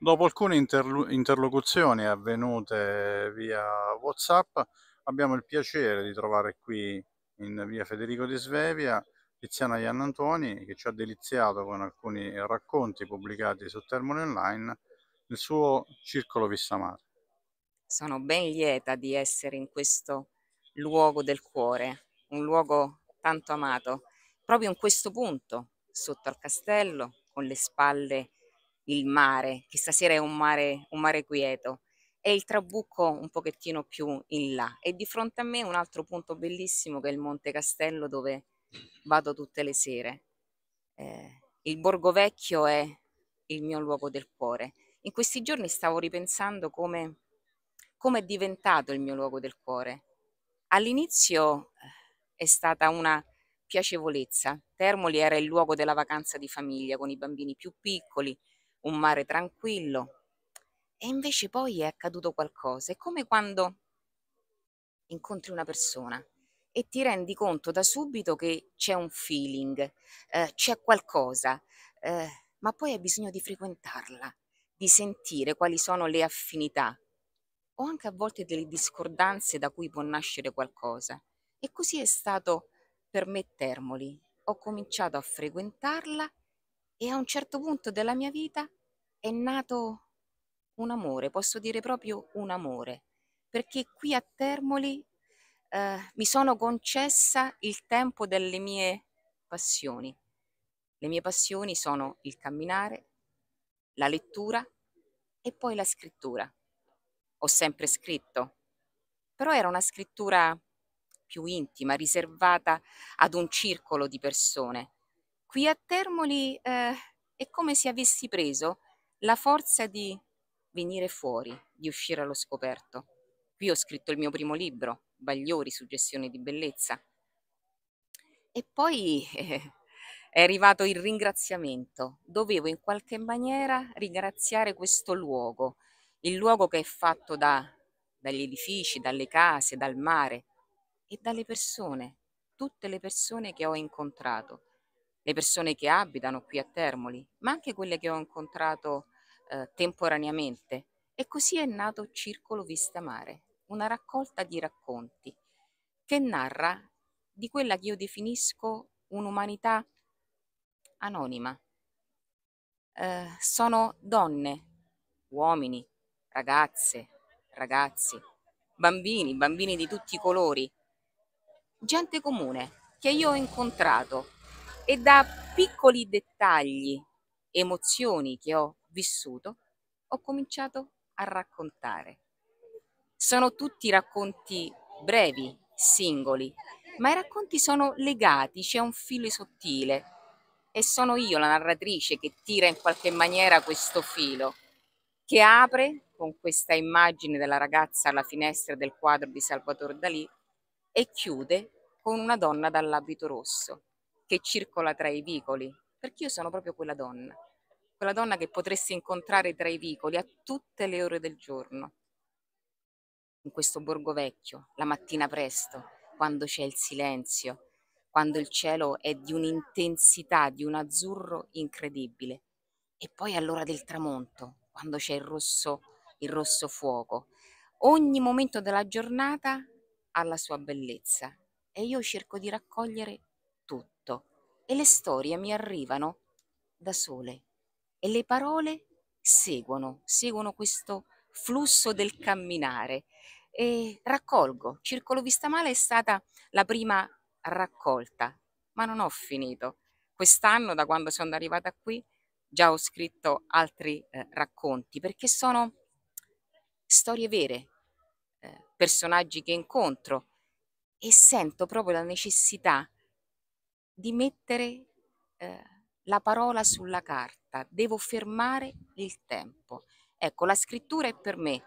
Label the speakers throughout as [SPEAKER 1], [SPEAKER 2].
[SPEAKER 1] Dopo alcune interlu- interlocuzioni avvenute via WhatsApp, abbiamo il piacere di trovare qui in via Federico di Svevia Tiziana Iannantoni che ci ha deliziato con alcuni racconti pubblicati su Termone Online nel suo Circolo Vissamare.
[SPEAKER 2] Sono ben lieta di essere in questo luogo del cuore, un luogo tanto amato, proprio in questo punto, sotto al castello, con le spalle il mare, che stasera è un mare, un mare quieto, e il trabucco un pochettino più in là. E di fronte a me un altro punto bellissimo che è il Monte Castello dove vado tutte le sere. Eh, il Borgo Vecchio è il mio luogo del cuore. In questi giorni stavo ripensando come, come è diventato il mio luogo del cuore. All'inizio eh, è stata una piacevolezza. Termoli era il luogo della vacanza di famiglia con i bambini più piccoli, un mare tranquillo. E invece poi è accaduto qualcosa. È come quando incontri una persona e ti rendi conto da subito che c'è un feeling, eh, c'è qualcosa, eh, ma poi hai bisogno di frequentarla, di sentire quali sono le affinità o anche a volte delle discordanze da cui può nascere qualcosa. E così è stato per me Termoli. Ho cominciato a frequentarla e a un certo punto della mia vita è nato un amore, posso dire proprio un amore, perché qui a Termoli eh, mi sono concessa il tempo delle mie passioni. Le mie passioni sono il camminare, la lettura e poi la scrittura. Ho sempre scritto, però era una scrittura più intima, riservata ad un circolo di persone. Qui a Termoli eh, è come se avessi preso la forza di venire fuori, di uscire allo scoperto. Qui ho scritto il mio primo libro, Bagliori, suggestioni di bellezza. E poi eh, è arrivato il ringraziamento. Dovevo in qualche maniera ringraziare questo luogo, il luogo che è fatto da, dagli edifici, dalle case, dal mare e dalle persone, tutte le persone che ho incontrato le persone che abitano qui a Termoli, ma anche quelle che ho incontrato eh, temporaneamente. E così è nato Circolo Vista Mare, una raccolta di racconti che narra di quella che io definisco un'umanità anonima. Eh, sono donne, uomini, ragazze, ragazzi, bambini, bambini di tutti i colori, gente comune che io ho incontrato e da piccoli dettagli, emozioni che ho vissuto, ho cominciato a raccontare. Sono tutti racconti brevi, singoli, ma i racconti sono legati, c'è un filo sottile e sono io la narratrice che tira in qualche maniera questo filo, che apre con questa immagine della ragazza alla finestra del quadro di Salvatore Dalì e chiude con una donna dall'abito rosso che circola tra i vicoli, perché io sono proprio quella donna, quella donna che potresti incontrare tra i vicoli a tutte le ore del giorno, in questo borgo vecchio, la mattina presto, quando c'è il silenzio, quando il cielo è di un'intensità, di un azzurro incredibile, e poi all'ora del tramonto, quando c'è il rosso, il rosso fuoco. Ogni momento della giornata ha la sua bellezza e io cerco di raccogliere tutto e le storie mi arrivano da sole e le parole seguono, seguono questo flusso del camminare e raccolgo. Circolo Vista Male è stata la prima raccolta, ma non ho finito. Quest'anno, da quando sono arrivata qui, già ho scritto altri eh, racconti perché sono storie vere, eh, personaggi che incontro e sento proprio la necessità di mettere eh, la parola sulla carta, devo fermare il tempo. Ecco, la scrittura è per me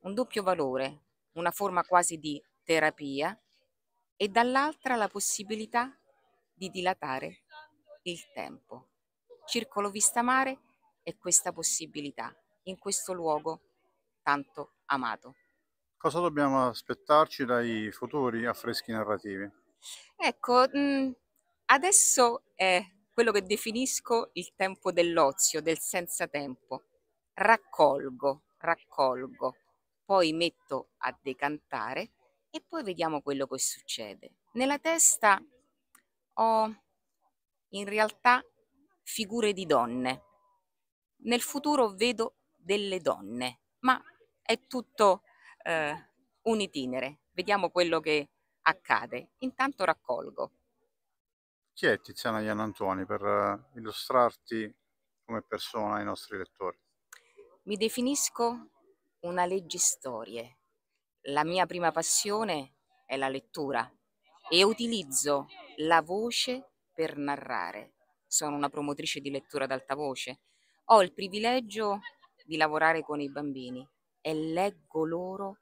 [SPEAKER 2] un doppio valore, una forma quasi di terapia e dall'altra la possibilità di dilatare il tempo. Circolo Vista Mare è questa possibilità in questo luogo tanto amato. Cosa
[SPEAKER 1] dobbiamo aspettarci dai futuri affreschi narrativi?
[SPEAKER 2] Ecco, mh, mm, Adesso è quello che definisco il tempo dell'ozio, del senza tempo. Raccolgo, raccolgo, poi metto a decantare e poi vediamo quello che succede. Nella testa ho in realtà figure di donne. Nel futuro vedo delle donne, ma è tutto eh, un itinere. Vediamo quello che accade. Intanto raccolgo.
[SPEAKER 1] Chi è Tiziana Iannantoni per eh, illustrarti come persona ai nostri lettori?
[SPEAKER 2] Mi definisco una leggistorie. La mia prima passione è la lettura e utilizzo la voce per narrare. Sono una promotrice di lettura ad alta voce. Ho il privilegio di lavorare con i bambini e leggo loro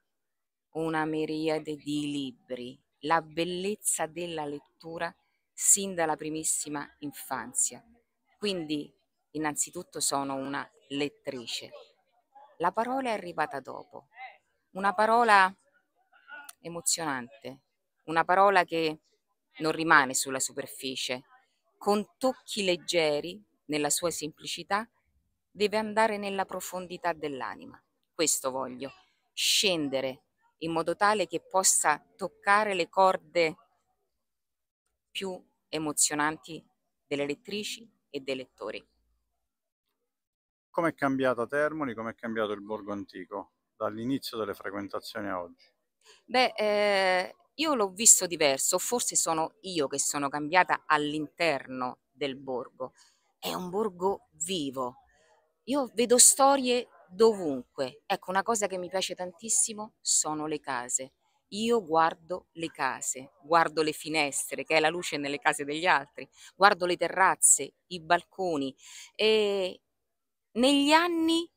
[SPEAKER 2] una miriade di libri, la bellezza della lettura sin dalla primissima infanzia. Quindi innanzitutto sono una lettrice. La parola è arrivata dopo, una parola emozionante, una parola che non rimane sulla superficie, con tocchi leggeri nella sua semplicità, deve andare nella profondità dell'anima. Questo voglio, scendere in modo tale che possa toccare le corde più emozionanti delle lettrici e dei lettori.
[SPEAKER 1] Come è cambiata Termoli, come è cambiato il borgo antico dall'inizio delle frequentazioni a oggi?
[SPEAKER 2] Beh, eh, io l'ho visto diverso, forse sono io che sono cambiata all'interno del borgo. È un borgo vivo. Io vedo storie dovunque. Ecco, una cosa che mi piace tantissimo sono le case io guardo le case, guardo le finestre, che è la luce nelle case degli altri, guardo le terrazze, i balconi e negli anni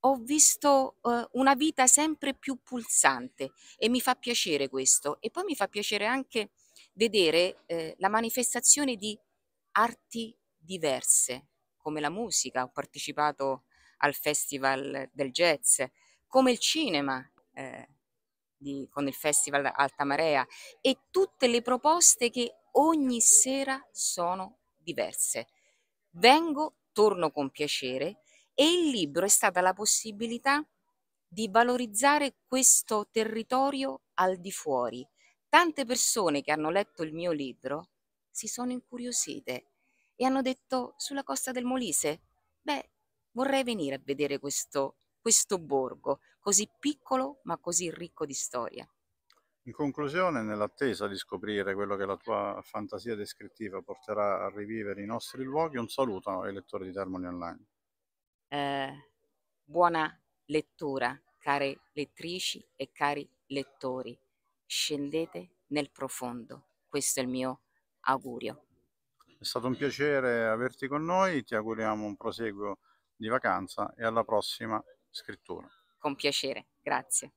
[SPEAKER 2] ho visto eh, una vita sempre più pulsante e mi fa piacere questo e poi mi fa piacere anche vedere eh, la manifestazione di arti diverse come la musica, ho partecipato al festival del jazz, come il cinema. Eh, di, con il Festival Alta Marea e tutte le proposte che ogni sera sono diverse. Vengo, torno con piacere e il libro è stata la possibilità di valorizzare questo territorio al di fuori. Tante persone che hanno letto il mio libro si sono incuriosite e hanno detto sulla costa del Molise, beh, vorrei venire a vedere questo questo borgo, così piccolo ma così ricco di storia.
[SPEAKER 1] In conclusione, nell'attesa di scoprire quello che la tua fantasia descrittiva porterà a rivivere i nostri luoghi, un saluto ai lettori di Termoni Online.
[SPEAKER 2] Eh, buona lettura, care lettrici e cari lettori. Scendete nel profondo. Questo è il mio augurio.
[SPEAKER 1] È stato un piacere averti con noi, ti auguriamo un proseguo di vacanza e alla prossima scrittura.
[SPEAKER 2] Con piacere, grazie.